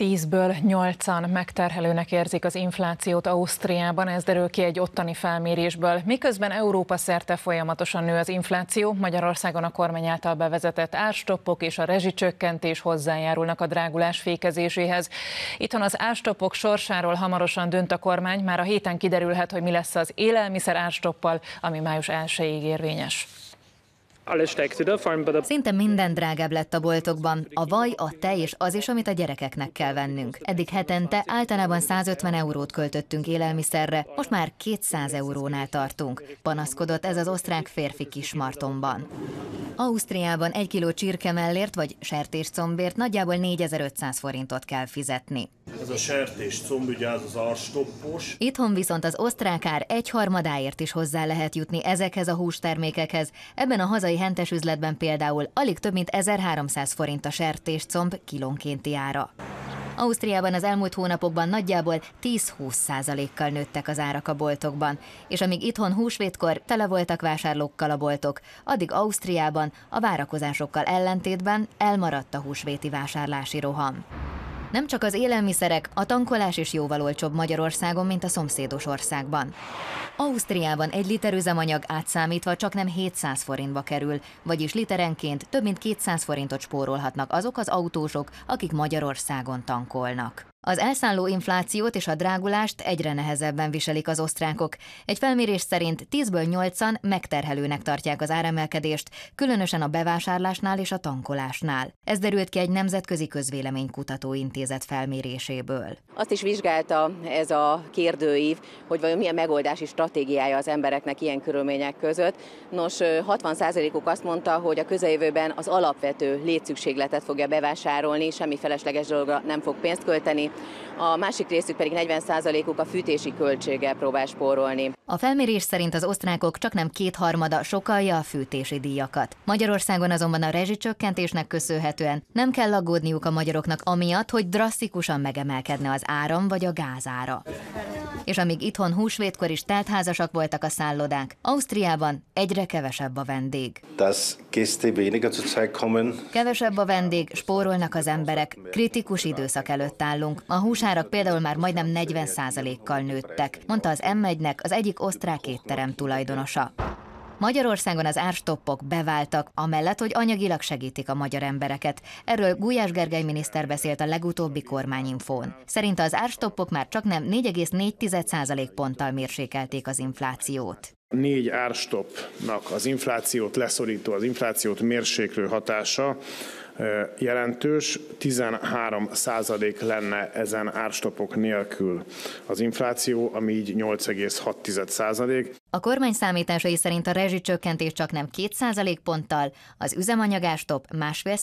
Tízből nyolcan megterhelőnek érzik az inflációt Ausztriában, ez derül ki egy ottani felmérésből. Miközben Európa szerte folyamatosan nő az infláció, Magyarországon a kormány által bevezetett árstoppok és a rezsicsökkentés hozzájárulnak a drágulás fékezéséhez. Itthon az árstoppok sorsáról hamarosan dönt a kormány, már a héten kiderülhet, hogy mi lesz az élelmiszer árstoppal, ami május 1-ig érvényes. Szinte minden drágább lett a boltokban. A vaj, a tej és az is, amit a gyerekeknek kell vennünk. Eddig hetente általában 150 eurót költöttünk élelmiszerre, most már 200 eurónál tartunk. Panaszkodott ez az osztrák férfi Kismartonban. Ausztriában egy kiló csirke mellért vagy sertéscombért nagyjából 4500 forintot kell fizetni. Ez a sertés combügyáz az arstoppos. Itthon viszont az osztrák ár egyharmadáért is hozzá lehet jutni ezekhez a hústermékekhez. Ebben a hazai hentes üzletben például alig több mint 1300 forint a comb kilónkénti ára. Ausztriában az elmúlt hónapokban nagyjából 10-20 százalékkal nőttek az árak a boltokban, és amíg itthon húsvétkor tele voltak vásárlókkal a boltok, addig Ausztriában a várakozásokkal ellentétben elmaradt a húsvéti vásárlási roham. Nem csak az élelmiszerek, a tankolás is jóval olcsóbb Magyarországon, mint a szomszédos országban. Ausztriában egy liter üzemanyag átszámítva csak nem 700 forintba kerül, vagyis literenként több mint 200 forintot spórolhatnak azok az autósok, akik Magyarországon tankolnak. Az elszálló inflációt és a drágulást egyre nehezebben viselik az osztrákok. Egy felmérés szerint 10-ből 8-an megterhelőnek tartják az áremelkedést, különösen a bevásárlásnál és a tankolásnál. Ez derült ki egy nemzetközi közvéleménykutató intézet felméréséből. Azt is vizsgálta ez a kérdőív, hogy vajon milyen megoldási stratégiája az embereknek ilyen körülmények között. Nos, 60%-uk azt mondta, hogy a közeljövőben az alapvető létszükségletet fogja bevásárolni, semmi felesleges dologra nem fog pénzt költeni, a másik részük pedig 40%-uk a fűtési költséggel próbál spórolni. A felmérés szerint az osztrákok csak nem kétharmada sokalja a fűtési díjakat. Magyarországon azonban a rezsicsökkentésnek köszönhetően nem kell aggódniuk a magyaroknak amiatt, hogy drasztikusan megemelkedne az áram vagy a gázára és amíg itthon húsvétkor is teltházasak voltak a szállodák, Ausztriában egyre kevesebb a vendég. Kevesebb a vendég, spórolnak az emberek. Kritikus időszak előtt állunk. A húsárak például már majdnem 40%-kal nőttek, mondta az M1-nek az egyik osztrák étterem tulajdonosa. Magyarországon az árstoppok beváltak, amellett, hogy anyagilag segítik a magyar embereket. Erről Gulyás Gergely miniszter beszélt a legutóbbi kormányinfón. Szerinte az árstoppok már csak nem 4,4% ponttal mérsékelték az inflációt. A négy árstopnak az inflációt leszorító, az inflációt mérséklő hatása jelentős, 13 százalék lenne ezen árstopok nélkül az infláció, ami így 8,6 százalék. A kormány számításai szerint a rezsicsökkentés csak nem 2 százalék ponttal, az üzemanyagástop másfél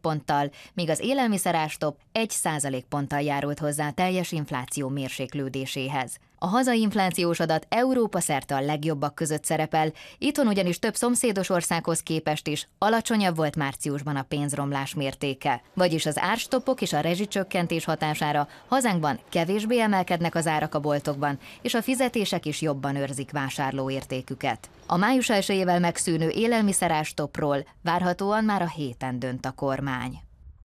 ponttal, míg az élelmiszerástop 1 százalék ponttal járult hozzá teljes infláció mérséklődéséhez. A hazai inflációs adat Európa szerte a legjobbak között szerepel, itthon ugyanis több szomszédos országhoz képest is alacsonyabb volt márciusban a pénzromlás mértéke. Vagyis az árstoppok és a rezsicsökkentés hatására hazánkban kevésbé emelkednek az árak a boltokban, és a fizetések is jobban őrzik vásárlóértéküket. A május elsőjével megszűnő élelmiszerástopról várhatóan már a héten dönt a kormány.